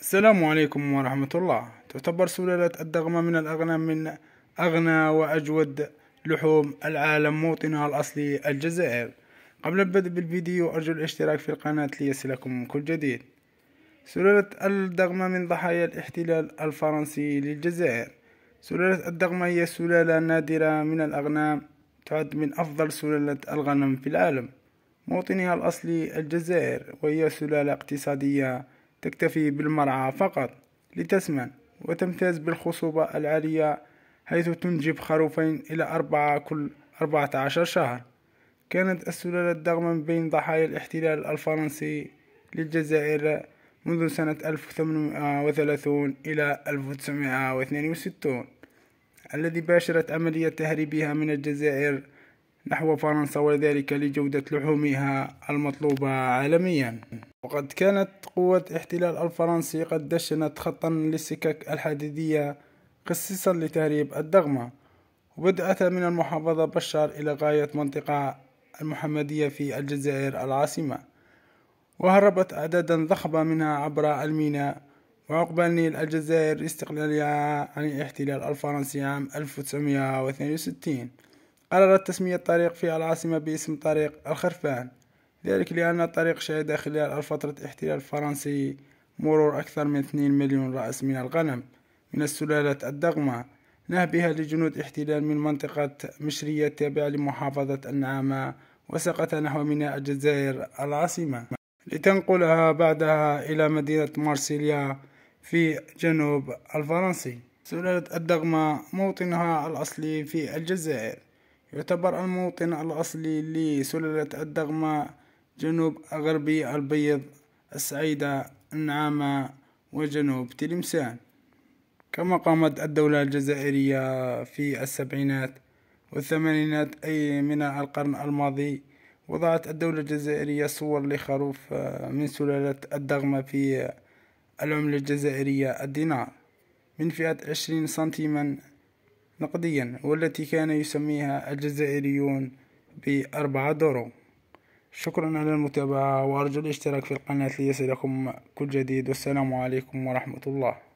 السلام عليكم ورحمة الله تعتبر سلالة الدغمة من الأغنام من أغنى وأجود لحوم العالم موطنها الأصلي الجزائر قبل البدء بالفيديو أرجو الاشتراك في القناة ليصلكم كل جديد سلالة الدغمة من ضحايا الاحتلال الفرنسي للجزائر سلالة الدغمة هي سلالة نادرة من الأغنام تعد من أفضل سلالة الغنم في العالم موطنها الأصلي الجزائر وهي سلالة اقتصادية تكتفي بالمرعى فقط لتسمن وتمتاز بالخصوبة العالية حيث تنجب خروفين إلى أربعة كل أربعة عشر شهر كانت السلالة الضغمة بين ضحايا الاحتلال الفرنسي للجزائر منذ سنة 1830 إلى 1962 الذي باشرت عملية تهريبها من الجزائر نحو فرنسا وذلك لجودة لحومها المطلوبة عالميا وقد كانت قوة احتلال الفرنسي قد دشنت خطا للسكك الحديدية خصيصا لتهريب الدغمة وبدأت من المحافظة بشار إلى غاية منطقة المحمدية في الجزائر العاصمة وهربت أعدادا ضخمة منها عبر الميناء وعقب نيل الجزائر استقلالها عن الاحتلال الفرنسي عام 1962 قررت تسمية الطريق في العاصمة باسم طريق الخرفان ذلك لأن الطريق شهد خلال فترة الاحتلال الفرنسي مرور أكثر من 2 مليون رأس من الغنم من السلالة الدغمة نهبها لجنود احتلال من منطقة مشرية التابعة لمحافظة النعامة وسقط نحو ميناء الجزائر العاصمة لتنقلها بعدها إلى مدينة مارسيليا في جنوب الفرنسي سلالة الدغمة موطنها الأصلي في الجزائر يعتبر الموطن الأصلي لسلالة الدغمة جنوب غربي البيض السعيدة النعامة وجنوب تلمسان كما قامت الدولة الجزائرية في السبعينات والثمانينات أي من القرن الماضي وضعت الدولة الجزائرية صور لخروف آه، من سلالة الدغمة في العملة الجزائرية الدينار من فئة عشرين سنتيما نقديا والتي كان يسميها الجزائريون بأربعة دورو شكرا على المتابعة وأرجو الاشتراك في القناة ليصلكم كل جديد والسلام عليكم ورحمة الله